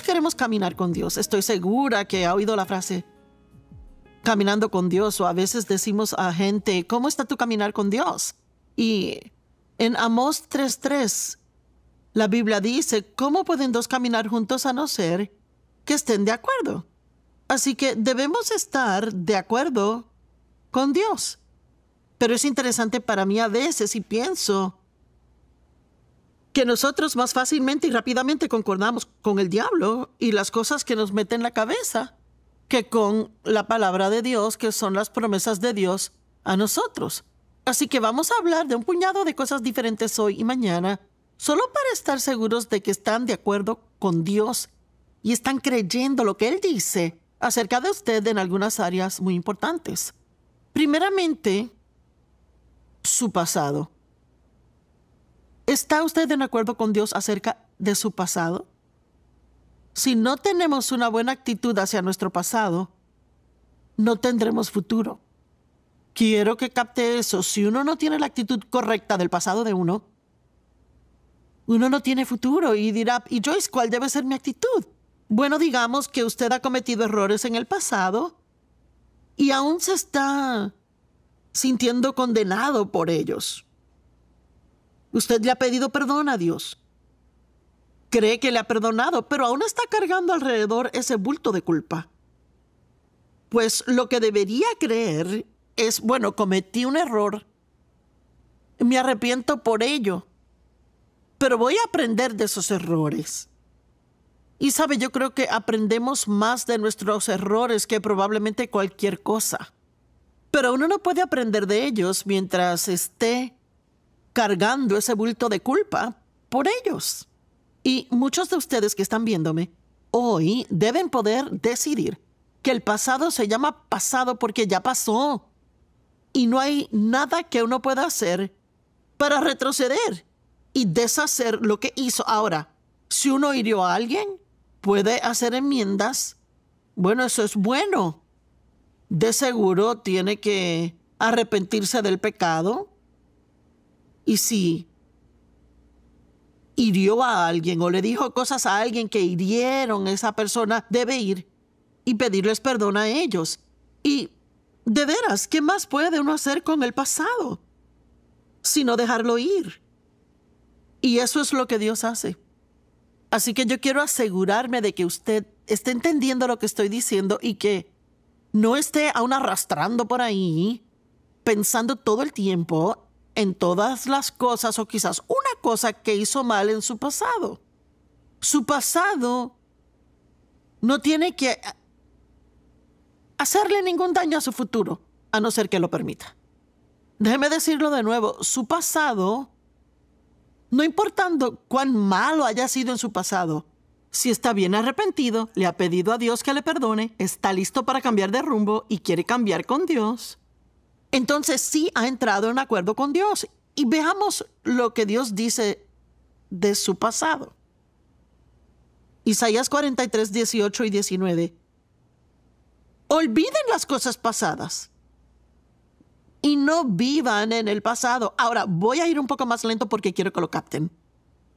queremos caminar con Dios. Estoy segura que ha oído la frase caminando con Dios o a veces decimos a gente, ¿cómo está tu caminar con Dios? Y en Amós 3:3, la Biblia dice, ¿cómo pueden dos caminar juntos a no ser que estén de acuerdo? Así que debemos estar de acuerdo con Dios. Pero es interesante para mí a veces y pienso, que nosotros más fácilmente y rápidamente concordamos con el diablo y las cosas que nos meten en la cabeza que con la palabra de Dios, que son las promesas de Dios a nosotros. Así que vamos a hablar de un puñado de cosas diferentes hoy y mañana, solo para estar seguros de que están de acuerdo con Dios y están creyendo lo que Él dice acerca de usted en algunas áreas muy importantes. Primeramente, su pasado. ¿Está usted en acuerdo con Dios acerca de su pasado? Si no tenemos una buena actitud hacia nuestro pasado, no tendremos futuro. Quiero que capte eso. Si uno no tiene la actitud correcta del pasado de uno, uno no tiene futuro y dirá, ¿y Joyce cuál debe ser mi actitud? Bueno, digamos que usted ha cometido errores en el pasado y aún se está sintiendo condenado por ellos. Usted le ha pedido perdón a Dios. Cree que le ha perdonado, pero aún está cargando alrededor ese bulto de culpa. Pues lo que debería creer es, bueno, cometí un error, me arrepiento por ello, pero voy a aprender de esos errores. Y sabe, yo creo que aprendemos más de nuestros errores que probablemente cualquier cosa. Pero uno no puede aprender de ellos mientras esté cargando ese bulto de culpa por ellos. Y muchos de ustedes que están viéndome, hoy deben poder decidir que el pasado se llama pasado porque ya pasó. Y no hay nada que uno pueda hacer para retroceder y deshacer lo que hizo. Ahora, si uno hirió a alguien, puede hacer enmiendas. Bueno, eso es bueno. De seguro tiene que arrepentirse del pecado y si hirió a alguien o le dijo cosas a alguien que hirieron a esa persona, debe ir y pedirles perdón a ellos. Y, de veras, ¿qué más puede uno hacer con el pasado? Sino dejarlo ir. Y eso es lo que Dios hace. Así que yo quiero asegurarme de que usted esté entendiendo lo que estoy diciendo y que no esté aún arrastrando por ahí, pensando todo el tiempo en todas las cosas o quizás una cosa que hizo mal en su pasado. Su pasado no tiene que hacerle ningún daño a su futuro, a no ser que lo permita. Déjeme decirlo de nuevo, su pasado, no importando cuán malo haya sido en su pasado, si está bien arrepentido, le ha pedido a Dios que le perdone, está listo para cambiar de rumbo y quiere cambiar con Dios, entonces sí ha entrado en acuerdo con Dios. Y veamos lo que Dios dice de su pasado. Isaías 43, 18 y 19. Olviden las cosas pasadas y no vivan en el pasado. Ahora, voy a ir un poco más lento porque quiero que lo capten.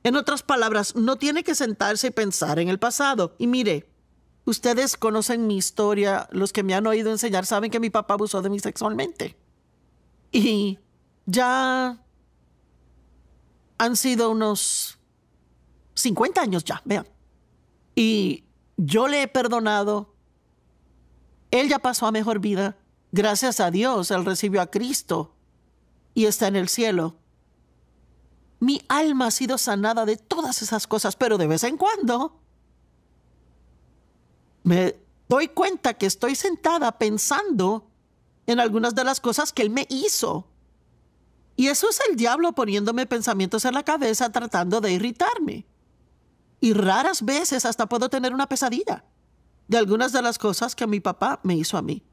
En otras palabras, no tiene que sentarse y pensar en el pasado. Y mire, ustedes conocen mi historia, los que me han oído enseñar saben que mi papá abusó de mí sexualmente. Y ya han sido unos 50 años ya, vean. Y yo le he perdonado. Él ya pasó a mejor vida. Gracias a Dios, él recibió a Cristo y está en el cielo. Mi alma ha sido sanada de todas esas cosas, pero de vez en cuando me doy cuenta que estoy sentada pensando en algunas de las cosas que él me hizo. Y eso es el diablo poniéndome pensamientos en la cabeza tratando de irritarme. Y raras veces hasta puedo tener una pesadilla de algunas de las cosas que mi papá me hizo a mí.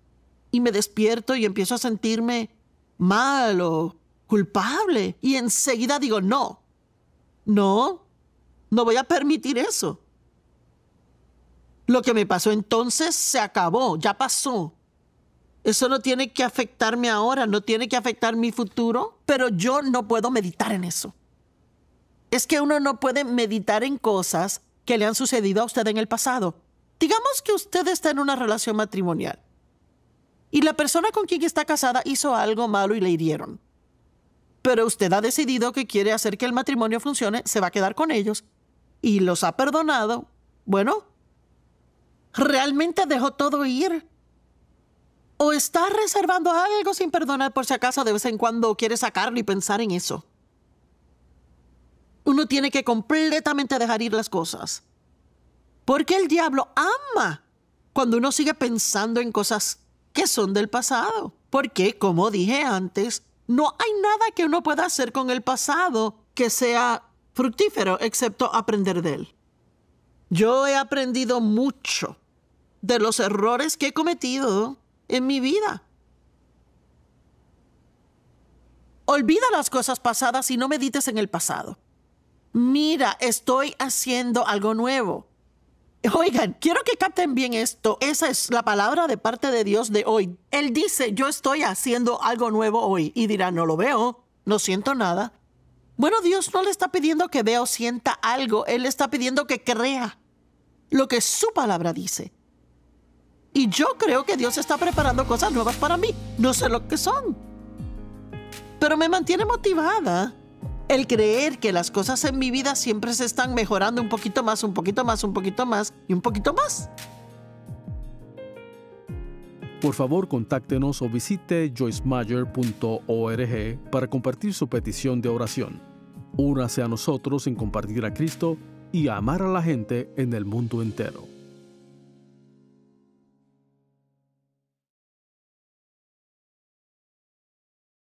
Y me despierto y empiezo a sentirme mal o culpable. Y enseguida digo, no, no, no voy a permitir eso. Lo que me pasó entonces se acabó, ya pasó. Eso no tiene que afectarme ahora, no tiene que afectar mi futuro, pero yo no puedo meditar en eso. Es que uno no puede meditar en cosas que le han sucedido a usted en el pasado. Digamos que usted está en una relación matrimonial y la persona con quien está casada hizo algo malo y le hirieron. Pero usted ha decidido que quiere hacer que el matrimonio funcione, se va a quedar con ellos y los ha perdonado. Bueno, realmente dejó todo ir ¿O está reservando algo sin perdonar por si acaso de vez en cuando quiere sacarlo y pensar en eso? Uno tiene que completamente dejar ir las cosas. Porque el diablo ama cuando uno sigue pensando en cosas que son del pasado. Porque, como dije antes, no hay nada que uno pueda hacer con el pasado que sea fructífero, excepto aprender de él. Yo he aprendido mucho de los errores que he cometido en mi vida. Olvida las cosas pasadas y no medites en el pasado. Mira, estoy haciendo algo nuevo. Oigan, quiero que capten bien esto. Esa es la palabra de parte de Dios de hoy. Él dice, yo estoy haciendo algo nuevo hoy. Y dirá, no lo veo, no siento nada. Bueno, Dios no le está pidiendo que vea o sienta algo. Él le está pidiendo que crea lo que su palabra dice. Y yo creo que Dios está preparando cosas nuevas para mí. No sé lo que son. Pero me mantiene motivada. El creer que las cosas en mi vida siempre se están mejorando un poquito más, un poquito más, un poquito más y un poquito más. Por favor, contáctenos o visite joycemayer.org para compartir su petición de oración. Únase a nosotros en compartir a Cristo y amar a la gente en el mundo entero.